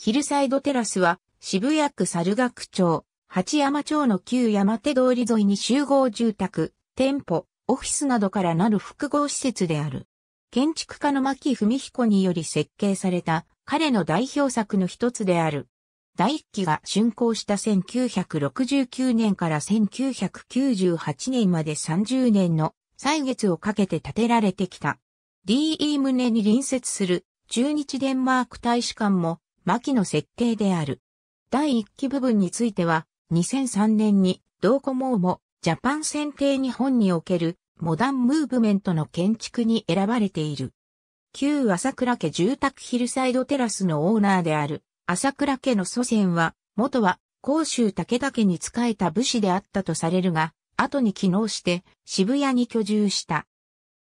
ヒルサイドテラスは渋谷区猿楽町、八山町の旧山手通り沿いに集合住宅、店舗、オフィスなどからなる複合施設である。建築家の牧文彦により設計された彼の代表作の一つである。第一期が竣工した1969年から1998年まで30年の歳月をかけて建てられてきた。D.E. 胸に隣接する中日デンマーク大使館も巻の設計である。第1期部分については、2003年に、ドーコモーも、ジャパン選定日本における、モダンムーブメントの建築に選ばれている。旧朝倉家住宅ヒルサイドテラスのオーナーである、朝倉家の祖先は、元は、甲州武田家に仕えた武士であったとされるが、後に起能して渋谷に居住した。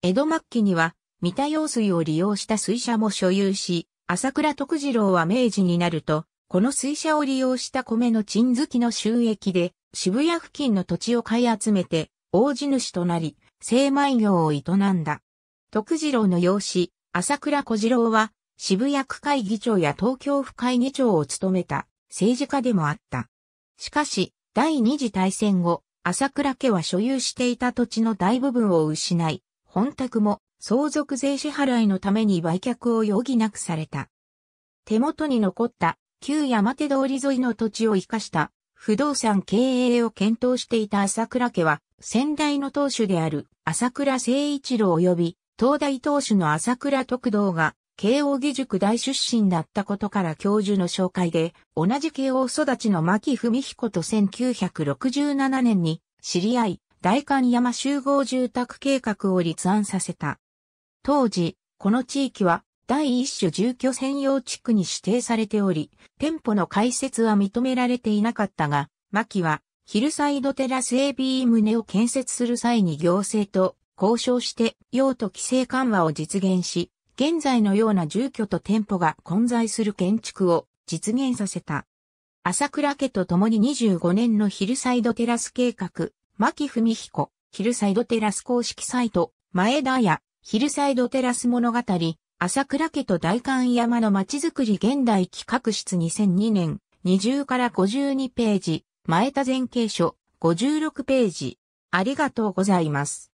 江戸末期には、三田用水を利用した水車も所有し、朝倉徳次郎は明治になると、この水車を利用した米の鎮付きの収益で、渋谷付近の土地を買い集めて、大地主となり、精米業を営んだ。徳次郎の養子、朝倉小次郎は、渋谷区会議長や東京府会議長を務めた政治家でもあった。しかし、第二次大戦後、朝倉家は所有していた土地の大部分を失い、本宅も相続税支払いのために売却を余儀なくされた。手元に残った旧山手通り沿いの土地を生かした不動産経営を検討していた朝倉家は先代の当主である朝倉誠一郎及び東大当主の朝倉徳道が慶応義塾大出身だったことから教授の紹介で同じ慶応育ちの牧文彦と1967年に知り合い大観山集合住宅計画を立案させた。当時、この地域は第一種住居専用地区に指定されており、店舗の開設は認められていなかったが、牧は、ヒルサイドテラス AB 棟を建設する際に行政と交渉して用途規制緩和を実現し、現在のような住居と店舗が混在する建築を実現させた。朝倉家と共に25年のヒルサイドテラス計画、牧文彦、ヒルサイドテラス公式サイト、前田屋、ヒルサイドテラス物語、朝倉家と大観山の街づくり現代企画室2002年、20から52ページ、前田前景書、56ページ。ありがとうございます。